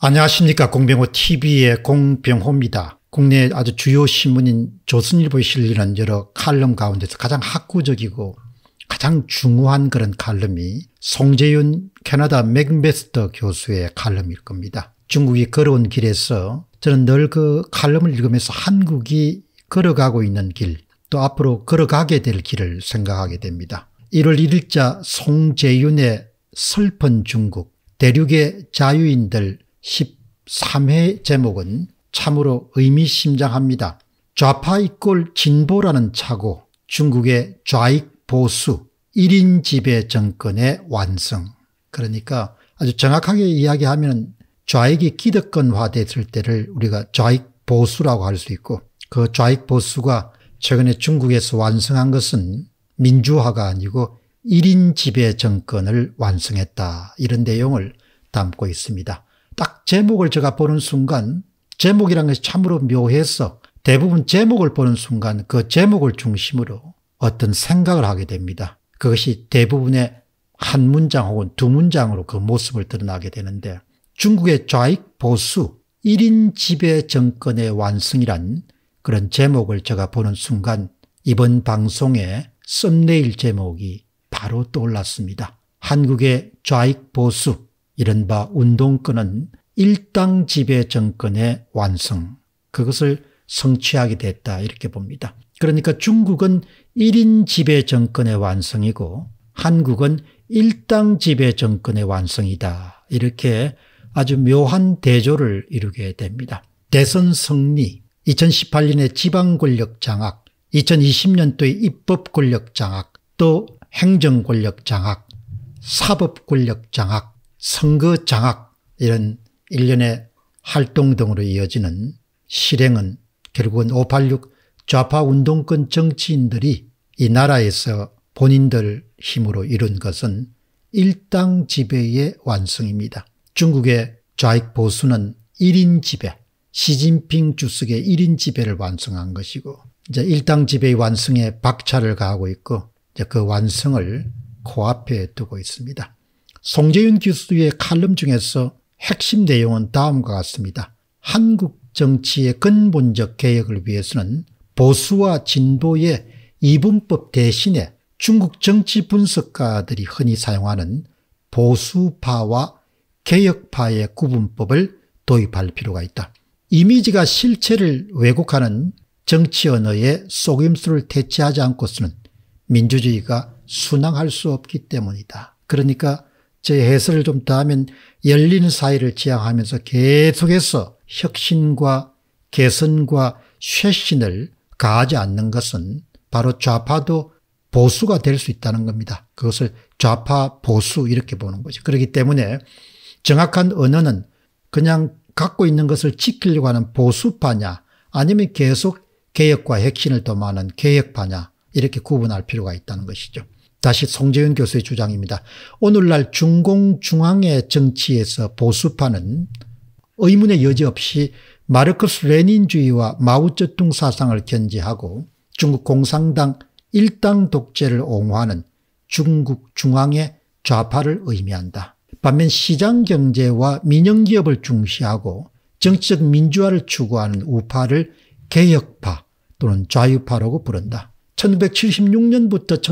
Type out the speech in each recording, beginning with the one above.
안녕하십니까 공병호TV의 공병호입니다. 국내 아주 주요 신문인 조선일보에 실리는 여러 칼럼 가운데서 가장 학구적이고 가장 중요한 그런 칼럼이 송재윤 캐나다 맥베스터 교수의 칼럼일 겁니다. 중국이 걸어온 길에서 저는 늘 그 칼럼을 읽으면서 한국이 걸어가고 있는 길 또 앞으로 걸어가게 될 길을 생각하게 됩니다. 1월 1일자 송재윤의 슬픈 중국 대륙의 자유인들 13회 제목은 참으로 의미심장합니다. 좌파 이꼴 진보라는 차고 중국의 좌익 보수 1인 지배 정권의 완성. 그러니까 아주 정확하게 이야기하면 좌익이 기득권화됐을 때를 우리가 좌익 보수라고 할 수 있고 그 좌익 보수가 최근에 중국에서 완성한 것은 민주화가 아니고 1인 지배 정권을 완성했다 이런 내용을 담고 있습니다. 딱 제목을 제가 보는 순간 제목이란 것이 참으로 묘해서 대부분 제목을 보는 순간 그 제목을 중심으로 어떤 생각을 하게 됩니다. 그것이 대부분의 한 문장 혹은 두 문장으로 그 모습을 드러나게 되는데 중국의 좌익 보수 1인 지배 정권의 완성이란 그런 제목을 제가 보는 순간 이번 방송의 썸네일 제목이 바로 떠올랐습니다. 한국의 좌익 보수 이른바 운동권은 일당 지배 정권의 완성, 그것을 성취하게 됐다 이렇게 봅니다. 그러니까 중국은 1인 지배 정권의 완성이고 한국은 일당 지배 정권의 완성이다. 이렇게 아주 묘한 대조를 이루게 됩니다. 대선 승리, 2018년의 지방 권력 장악, 2020년도의 입법 권력 장악, 또 행정 권력 장악, 사법 권력 장악, 선거 장악 이런 일련의 활동 등으로 이어지는 실행은 결국은 586 좌파 운동권 정치인들이 이 나라에서 본인들 힘으로 이룬 것은 일당 지배의 완성입니다. 중국의 좌익 보수는 1인 지배, 시진핑 주석의 1인 지배를 완성한 것이고 이제 일당 지배의 완성에 박차를 가하고 있고 이제 그 완성을 코앞에 두고 있습니다. 송재윤 교수의 칼럼 중에서 핵심 내용은 다음과 같습니다. 한국 정치의 근본적 개혁을 위해서는 보수와 진보의 이분법 대신에 중국 정치 분석가들이 흔히 사용하는 보수파와 개혁파의 구분법을 도입할 필요가 있다. 이미지가 실체를 왜곡하는 정치 언어의 속임수를 대체하지 않고서는 민주주의가 순항할 수 없기 때문이다. 그러니까 제 해설을 좀 더하면 열린 사회를 지향하면서 계속해서 혁신과 개선과 쇄신을 가하지 않는 것은 바로 좌파도 보수가 될 수 있다는 겁니다. 그것을 좌파 보수 이렇게 보는 거죠. 그렇기 때문에 정확한 언어는 그냥 갖고 있는 것을 지키려고 하는 보수파냐 아니면 계속 개혁과 혁신을 도모하는 개혁파냐 이렇게 구분할 필요가 있다는 것이죠. 다시 송재현 교수의 주장입니다. 오늘날 중공중앙의 정치에서 보수파는 의문의 여지없이 마르크스 레닌주의와 마오쩌둥 사상을 견지하고 중국 공산당 일당 독재를 옹호하는 중국 중앙의 좌파를 의미한다. 반면 시장경제와 민영기업을 중시하고 정치적 민주화를 추구하는 우파를 개혁파 또는 좌유파라고 부른다. 1976년부터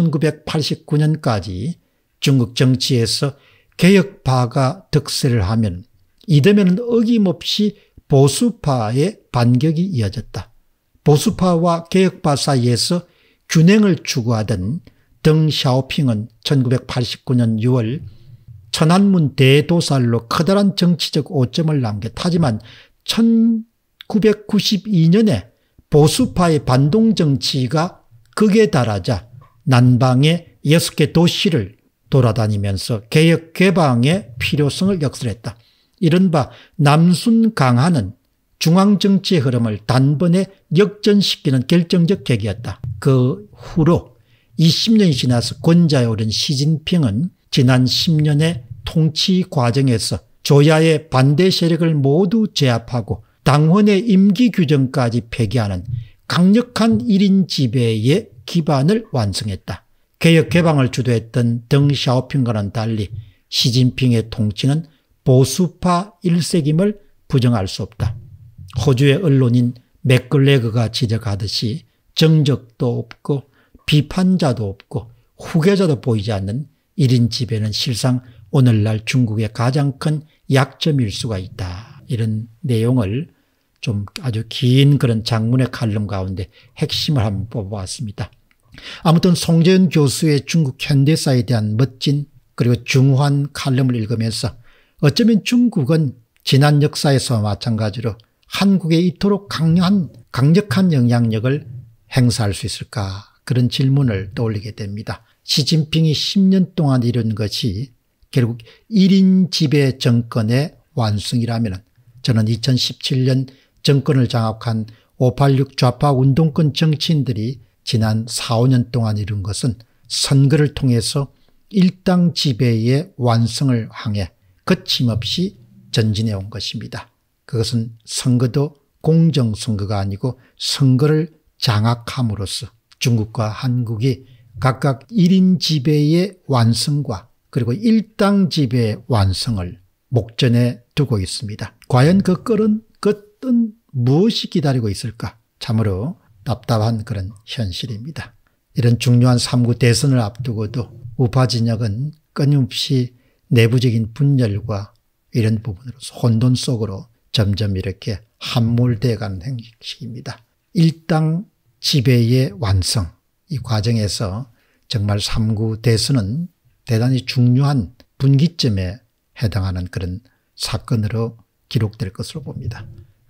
1989년까지 중국 정치에서 개혁파가 득세를 하면 이듬해는 어김없이 보수파의 반격이 이어졌다. 보수파와 개혁파 사이에서 균형을 추구하던 덩 샤오핑은 1989년 6월 천안문 대도살로 커다란 정치적 오점을 남겼다지만 1992년에 보수파의 반동정치가 극에 달하자 난방의 6개 도시를 돌아다니면서 개혁 개방의 필요성을 역설했다. 이른바 남순 강화는 중앙정치의 흐름을 단번에 역전시키는 결정적 계기였다. 그 후로 20년이 지나서 권자에 오른 시진핑은 지난 10년의 통치 과정에서 조야의 반대 세력을 모두 제압하고 당원의 임기 규정까지 폐기하는 강력한 1인 지배의 기반을 완성했다. 개혁 개방을 주도했던 덩샤오핑과는 달리 시진핑의 통치는 보수파 일색임을 부정할 수 없다. 호주의 언론인 맥글레그가 지적하듯이 정적도 없고 비판자도 없고 후계자도 보이지 않는 1인 지배는 실상 오늘날 중국의 가장 큰 약점일 수가 있다. 이런 내용을 좀 아주 긴 그런 장문의 칼럼 가운데 핵심을 한번 뽑아봤습니다. 아무튼 송재현 교수의 중국 현대사에 대한 멋진 그리고 중후한 칼럼을 읽으면서 어쩌면 중국은 지난 역사에서 마찬가지로 한국에 이토록 강한 강력한 영향력을 행사할 수 있을까 그런 질문을 떠올리게 됩니다. 시진핑이 10년 동안 이룬 것이 결국 1인 지배 정권의 완성이라면 저는 2017년 정권을 장악한 586 좌파 운동권 정치인들이 지난 4, 5년 동안 이룬 것은 선거를 통해서 일당 지배의 완성을 향해 거침없이 전진해 온 것입니다. 그것은 선거도 공정선거가 아니고 선거를 장악함으로써 중국과 한국이 각각 1인 지배의 완성과 그리고 일당 지배의 완성을 목전에 두고 있습니다. 과연 그 끌은, 그뜬 무엇이 기다리고 있을까? 참으로 답답한 그런 현실입니다. 이런 중요한 3구 대선을 앞두고도 우파 진영은 끊임없이 내부적인 분열과 이런 부분으로 혼돈 속으로 점점 이렇게 함몰되어 가는 행식입니다. 일당 지배의 완성 이 과정에서 정말 3구 대선은 대단히 중요한 분기점에 해당하는 그런 사건으로 기록될 것으로 봅니다.